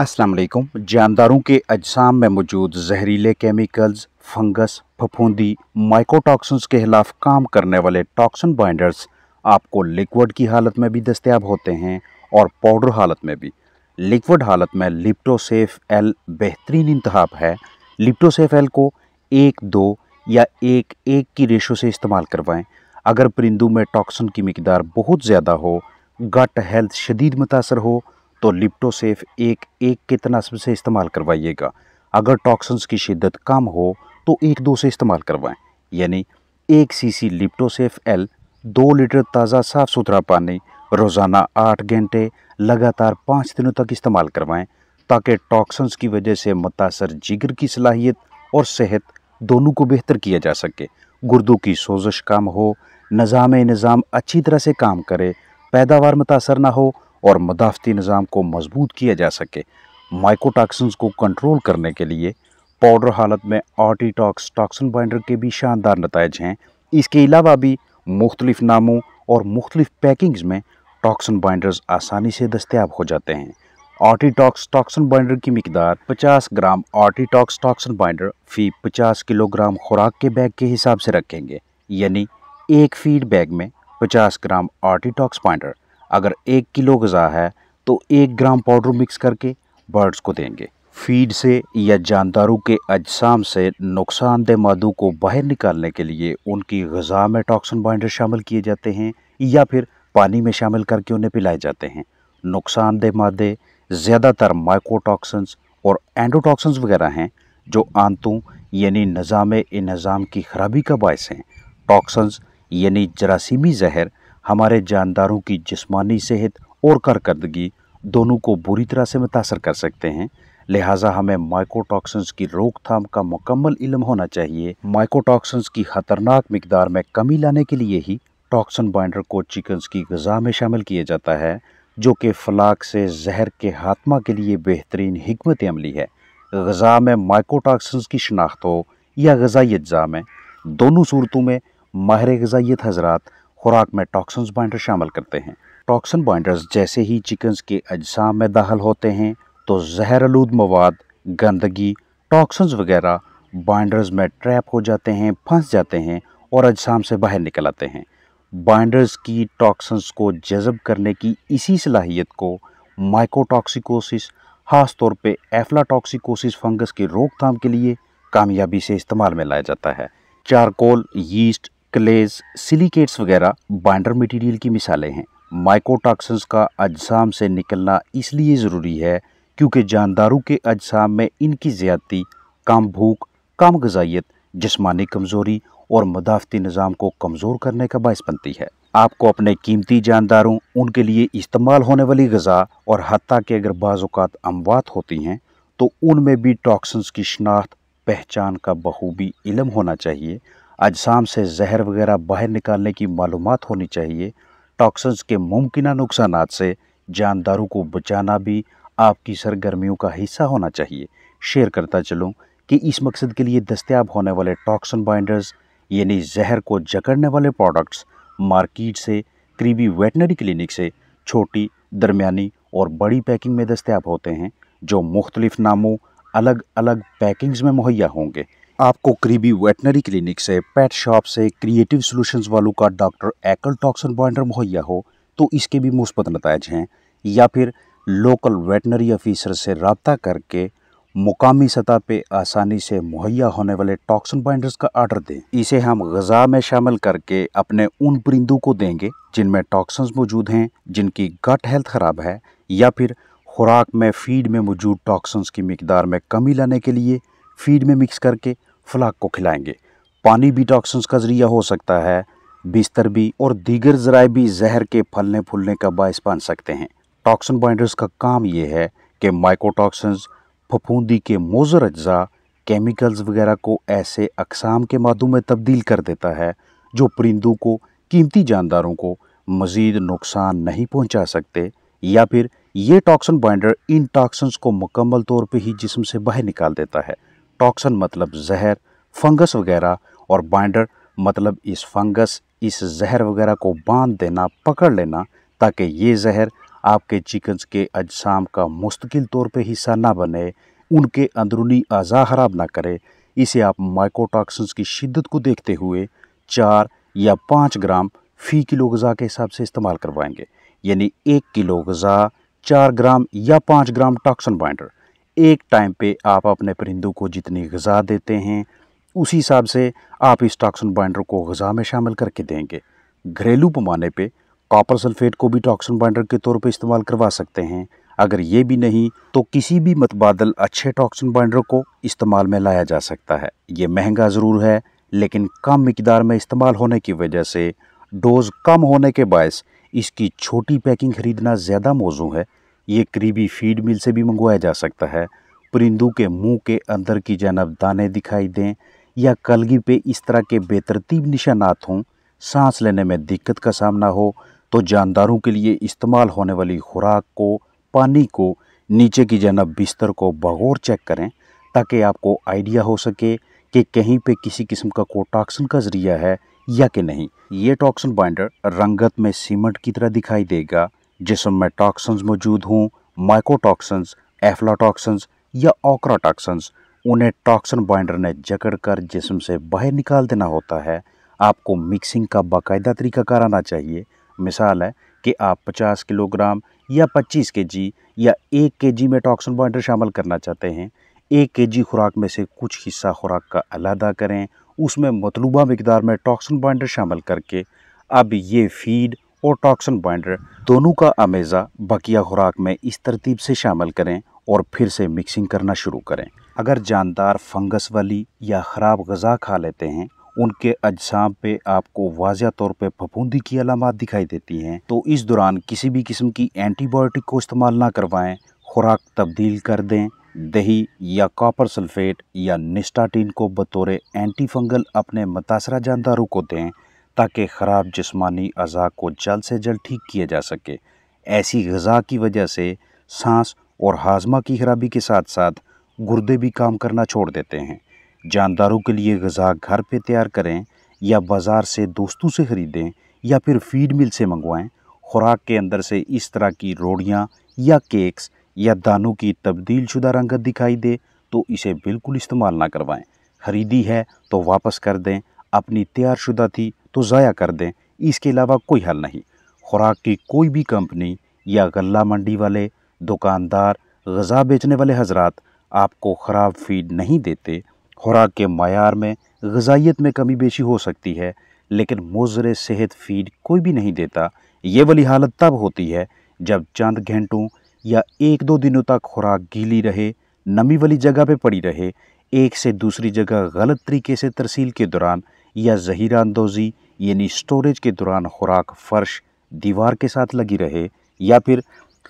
असलम जानदारों के अजसाम में मौजूद जहरीले केमिकल्स फंगस फफूंदी माइकोटॉक्सन्स के खिलाफ काम करने वाले टॉक्सन बाइंडर्स आपको लिक्विड की हालत में भी दस्तियाब होते हैं और पाउडर हालत में भी लिक्विड हालत में लिप्टोसेफ एल बेहतरीन इंतहाब है लिप्टोसेफ एल को एक दो या एक एक की रेशो से इस्तेमाल करवाएं अगर परिंदों में टॉक्सन की मकदार बहुत ज़्यादा हो गट हेल्थ शदीद मुतासर हो तो लिप्टोसेफ एक एक के तनासब से इस्तेमाल करवाइएगा अगर टॉक्सन्स की शिद्दत कम हो तो एक दो से इस्तेमाल करवाएं यानी एक सीसी लिप्टोसेफ एल दो लीटर ताज़ा साफ़ सुथरा पानी रोज़ाना आठ घंटे लगातार पाँच दिनों तक इस्तेमाल करवाएं ताकि टॉक्सन्स की वजह से मुतासर जिगर की सलाहियत और सेहत दोनों को बेहतर किया जा सके गुर्दों की सोजश कम हो निज़ाम नज़ाम अच्छी तरह से काम करे पैदावार मुतासर ना हो और मदाफती निज़ाम को मजबूत किया जा सके माइकोटॉक्सिन्स को कंट्रोल करने के लिए पाउडर हालत में आर्टीटॉक्स टॉक्सन बाइंडर के भी शानदार नतज हैं इसके अलावा भी मुख्तलिफ नामों और मुख्तलिफ पैकिंग्स में टॉक्सन बाइंडर्स आसानी से दस्तियाब हो जाते हैं आर्टीटॉक्स टॉक्सन बाइंडर की मकदार 50 ग्राम आर्टीटॉक्स टॉक्सन बाइंडर फ़ी 50 किलोग्राम खुराक के बैग के हिसाब से रखेंगे यानी एक फीड बैग में 50 ग्राम आर्टीटॉक्स बाइंडर अगर एक किलो गज़ा है तो एक ग्राम पाउडर मिक्स करके बर्ड्स को देंगे फीड से या जानदारों के अजसाम से नुकसानदेह मादों को बाहर निकालने के लिए उनकी गज़ा में टॉक्सन बाइंडर शामिल किए जाते हैं या फिर पानी में शामिल करके उन्हें पिलाए जाते हैं नुकसानदेह मादे ज़्यादातर माइकोटॉक्सन्स और एंडोटॉक्सन्स वगैरह हैं जो आंतों यानी निज़ाम नज़ाम की खराबी का बायस हैं टॉक्सन्स यानी जरासीमी जहर हमारे जानदारों की जिस्मानी सेहत और कारकर्दगी दोनों को बुरी तरह से मुतासर कर सकते हैं लिहाजा हमें माइकोटॉक्सन्स की रोकथाम का मुकम्मल इलम होना चाहिए माइकोटॉक्सन्स की ख़तरनाक मकदार में कमी लाने के लिए ही टॉक्सन बाइंडर को चिकन्स की गज़ा में शामिल किया जाता है जो कि फलाक से जहर के खात्मा के लिए बेहतरीन हमत अमली है गज़ा में माइकोटॉक्सन्स की शनाख्त हो या अज्जा में दोनों सूरतों में माहिर गज़ाइत हजरात खुराक में टॉक्सन बाइंडर शामिल करते हैं टॉक्सन बाइंडर्स जैसे ही चिकन्स के अजसाम में दाखिल होते हैं तो जहर आलूद मवाद गंदगी टॉक्सन्स वगैरह बाइंडर्स में ट्रैप हो जाते हैं फंस जाते हैं और अजसाम से बाहर निकल आते हैं बाइंडर्स की टॉक्सन्स को जज़ब करने की इसी सलाहियत को माइकोटॉक्सिकोसिस ख़ास तौर पे एफलाटॉक्सिकोसिस फंगस की रोकथाम के लिए कामयाबी से इस्तेमाल में लाया जाता है चारकोल यीस्ट क्लेज सिलिकेट्स वगैरह बाइंडर मटेरियल की मिसालें हैं माइकोटॉक्सन्स का अजसाम से निकलना इसलिए ज़रूरी है क्योंकि जानदारों के अजसाम में इनकी ज़्यादती कम भूख कम गजाइत जिसमानी कमज़ोरी और मदाफती निज़ाम को कमज़ोर करने का बायस बनती है आपको अपने कीमती जानदारों उनके लिए इस्तेमाल होने वाली गज़ा और हती के अगर बाज़ात अमवात होती हैं तो उनमें भी टॉक्सन्स की शनाख्त पहचान का बखूबी इलम होना चाहिए अजसाम से जहर वगैरह बाहर निकालने की मालूम होनी चाहिए टॉक्सन्स के मुमकिन नुकसान से जानदारों को बचाना भी आपकी सरगर्मियों का हिस्सा होना चाहिए शेयर करता चलूँ कि इस मकसद के लिए दस्तियाब होने वाले टॉक्सन बाइंडर्स यानी जहर को जकड़ने वाले प्रोडक्ट्स मार्केट से करीबी वेटनरी क्लिनिक से छोटी दरमियानी और बड़ी पैकिंग में दस्तियाब होते हैं जो मुख्तलिफ नामों अलग अलग पैकिंग्स में मुहैया होंगे आपको करीबी वेटनरी क्लिनिक से पेट शॉप से क्रिएटिव सॉल्यूशंस वालों का डॉक्टर एकल टॉक्सन बॉइंडर मुहैया हो तो इसके भी मुस्बत नतज हैं या फिर लोकल वेटनरी ऑफिसर से रबता करके मुकामी सतह पे आसानी से मुहैया होने वाले टॉक्सन बाइंडर्स का आर्डर दें इसे हम गज़ा में शामिल करके अपने उन परिंदों को देंगे जिनमें टॉक्सन मौजूद हैं जिनकी गट हेल्थ ख़राब है या फिर खुराक में फीड में मौजूद टॉक्सन्स की मकदार में कमी लाने के लिए फीड में मिक्स करके फ्लाक को खिलाएंगे पानी भी टॉक्सन्स का ज़रिया हो सकता है बिस्तर भी और दीगर ज़राए भी जहर के फलने फूलने का बायस बन सकते हैं टॉक्सन बाइंडर्स का काम ये है कि माइकोटॉक्सिन्स फफूंदी के मोजर अज्जा केमिकल्स वगैरह को ऐसे अकसाम के मादों में तब्दील कर देता है जो परिंदों को कीमती जानदारों को मज़ीद नुकसान नहीं पहुंचा सकते या फिर ये टॉक्सन बाइंडर इन टॉक्सन्स को मुकम्मल तौर पे ही जिसम से बाहर निकाल देता है टॉक्सन मतलब जहर फंगस वगैरह और बाइंडर मतलब इस फंगस इस जहर वगैरह को बांध देना पकड़ लेना ताकि ये जहर आपके चिकन्स के अजसाम का मुस्तकिल तौर पे हिस्सा ना बने उनके अंदरूनी अज़ा खराब ना करे इसे आप माइकोटॉक्सन की शिद्दत को देखते हुए चार या पाँच ग्राम फ़ी किलो गज़ा के हिसाब से इस्तेमाल करवाएंगे यानी एक किलो गज़ा चार ग्राम या पाँच ग्राम टॉक्सन बाइंडर एक टाइम पे आप अपने परिंदों को जितनी गज़ा देते हैं उसी हिसाब से आप इस टॉक्सन बाइंडर को गज़ा में शामिल करके देंगे घरेलू पैमाने पे कॉपर सल्फेट को भी टॉक्सन बाइंडर के तौर पे इस्तेमाल करवा सकते हैं अगर ये भी नहीं तो किसी भी मतबादल अच्छे टॉक्सन बाइंडर को इस्तेमाल में लाया जा सकता है ये महंगा ज़रूर है लेकिन कम मकदार में इस्तेमाल होने की वजह से डोज़ कम होने के बायस इसकी छोटी पैकिंग खरीदना ज़्यादा मौजू है ये करीबी फीड मिल से भी मंगवाया जा सकता है परिंदों के मुंह के अंदर की जानब दाने दिखाई दें या कलगी पे इस तरह के बेतरतीब निशानात हों सांस लेने में दिक्कत का सामना हो तो जानदारों के लिए इस्तेमाल होने वाली खुराक को पानी को नीचे की जानब बिस्तर को बगौर चेक करें ताकि आपको आइडिया हो सके कि कहीं पे किसी किस्म का कोटाक्सन का ज़रिया है या कि नहीं ये टॉक्सन बाइंडर रंगत में सीमेंट की तरह दिखाई देगा जिसम में टॉक्सन्स मौजूद हों माइकोटॉक्सन्स एफ्लाटॉक्सन्स या ऑक्राटॉक्सन्स उन्हें टॉक्सन बाइंडर ने जकड़कर जिसम से बाहर निकाल देना होता है आपको मिक्सिंग का बाकायदा तरीका कराना चाहिए मिसाल है कि आप 50 किलोग्राम या 25 केजी या 1 केजी में टॉक्सन बाइंडर शामिल करना चाहते हैं एक के जी खुराक में से कुछ हिस्सा खुराक का अलहदा करें उसमें मतलूबा मकदार में टॉक्सन बाइंडर शामिल करके अब ये फीड और टॉक्सन बाइंडर दोनों का अमेज़ा बकिया खुराक में इस तरतीब से शामिल करें और फिर से मिक्सिंग करना शुरू करें अगर जानदार फंगस वाली या ख़राब गज़ा खा लेते हैं उनके अजसाम पे आपको वाजिया तौर पे फफूंदी की अलामत दिखाई देती हैं तो इस दौरान किसी भी किस्म की एंटीबायोटिक को इस्तेमाल ना करवाएं खुराक तब्दील कर दें दही या कॉपर सल्फेट या निस्टाटीन को बतौर एंटी फंगल अपने मुतासरा जानदारों को दें ताकि ख़राब जिस्मानी अज़ा को जल्द से जल्द ठीक किया जा सके ऐसी गज़ा की वजह से सांस और हाजमा की खराबी के साथ साथ गुर्दे भी काम करना छोड़ देते हैं जानदारों के लिए गज़ा घर पर तैयार करें या बाज़ार से दोस्तों से ख़रीदें या फिर फीड मिल से मंगवाएँ खुराक के अंदर से इस तरह की रोड़ियाँ या केक्स या दानों की तब्दील शुदा रंगत दिखाई दे तो इसे बिल्कुल इस्तेमाल ना करवाएं खरीदी है तो वापस कर दें अपनी तैयार शुदा थी तो ज़ाया कर दें इसके अलावा कोई हल नहीं खुराक की कोई भी कंपनी या गला मंडी वाले दुकानदार गज़ा बेचने वाले हजरात आपको ख़राब फीड नहीं देते खुराक के मैार में गजाइत में कमी बेशी हो सकती है लेकिन मुजर सेहत फीड कोई भी नहीं देता ये वाली हालत तब होती है जब चंद घंटों या एक दो दिनों तक खुराक गीली रहे नमी वाली जगह पे पड़ी रहे एक से दूसरी जगह गलत तरीके से तरसील के दौरान या जहीरा अंदोज़ी यानी स्टोरेज के दौरान खुराक फर्श दीवार के साथ लगी रहे या फिर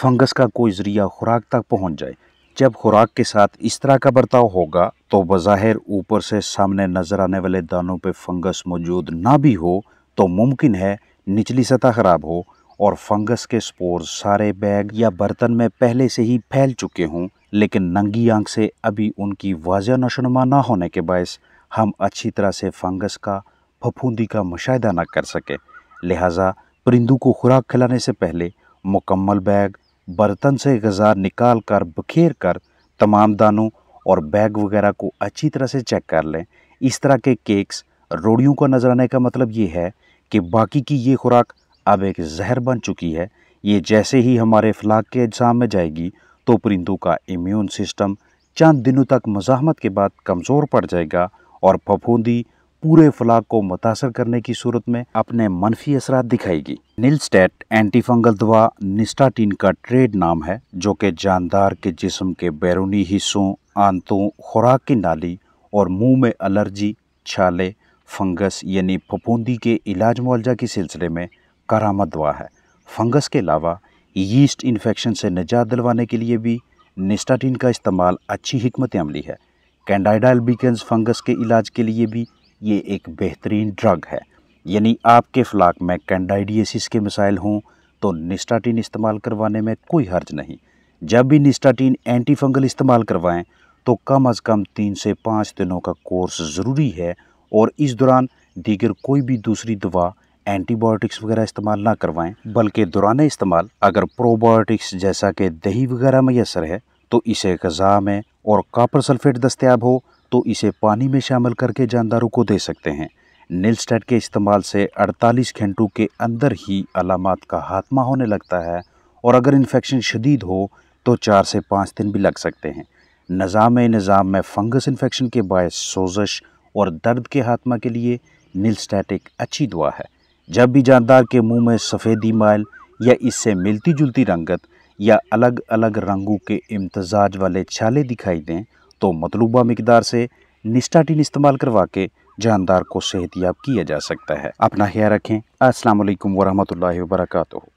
फंगस का कोई ज़रिया खुराक तक पहुंच जाए जब खुराक के साथ इस तरह का बर्ताव होगा तो बज़ाहिर ऊपर से सामने नज़र आने वाले दानों पर फंगस मौजूद ना भी हो तो मुमकिन है निचली सतह ख़राब हो और फंगस के स्पोर सारे बैग या बर्तन में पहले से ही फैल चुके हों लेकिन नंगी आंख से अभी उनकी वाजिया नशोनुमा ना होने के बायस हम अच्छी तरह से फंगस का फफूंदी का मुशाह ना कर सकें लिहाजा परिंदों को खुराक खिलाने से पहले मुकम्मल बैग बर्तन से गज़ा निकाल कर बखेर कर तमाम दानों और बैग वगैरह को अच्छी तरह से चेक कर लें इस तरह के केक्स रोड़ियों को नजर आने का मतलब ये है कि बाकी की ये खुराक अब एक जहर बन चुकी है ये जैसे ही हमारे फ्लाक के एग्जाम में जाएगी तो परिंदों का इम्यून सिस्टम चंद दिनों तक मजामत के बाद कमज़ोर पड़ जाएगा और फफूंदी पूरे फलाक को मुतासर करने की सूरत में अपने मनफी असरा दिखाएगी नीलस्टेट एंटी फंगल दवा निस्टाटीन का ट्रेड नाम है जो कि जानदार के जिस्म के बैरूनी हिस्सों आंतों खुराक की नाली और मुंह में एलर्जी छाले फंगस यानी फफूंदी के इलाज मुआवजा के सिलसिले में करामद दवा है फंगस के अलावा यीस्ट इन्फेक्शन से निजात दिलवाने के लिए भी निस्टाटीन का इस्तेमाल अच्छी हमत अमली है कैंडाइडाइल एल्बिकन्स फंगस के इलाज के लिए भी ये एक बेहतरीन ड्रग है यानी आपके फ्लाक में कैंडाइडियसिस के मिसाइल हों तो निस्टाटिन इस्तेमाल करवाने में कोई हर्ज नहीं जब भी निस्टाटीन एंटी फंगल इस्तेमाल करवाएं तो कम अज़ कम तीन से पाँच दिनों का कोर्स ज़रूरी है और इस दौरान दीगर कोई भी दूसरी दवा एंटीबायोटिक्स वगैरह इस्तेमाल ना करवाएं बल्कि दौरान इस्तेमाल अगर प्रोबायोटिक्स जैसा कि दही वगैरह मैसर है तो इसे गज़ा में और कापर सल्फेट दस्तियाब हो तो इसे पानी में शामिल करके जानदारों को दे सकते हैं नीलस्टेट के इस्तेमाल से 48 घंटों के अंदर ही अलामत का खात्मा होने लगता है और अगर इन्फेक्शन शदीद हो तो चार से पाँच दिन भी लग सकते हैं नज़ाम निज़ाम में फंगस इन्फेक्शन के बायस सोजश और दर्द के हाथमा के लिए नीलस्टेट एक अच्छी दुआ है जब भी जानदार के मुंह में सफ़ेदी माइल या इससे मिलती जुलती रंगत या अलग अलग रंगों के इम्तजाज वाले छाले दिखाई दें तो मतलूबा मकदार से निस्टाटिन इस्तेमाल करवा के जानदार को सेहतियाब किया जा सकता है अपना ख्याल रखें असलकम वरहमल वर्का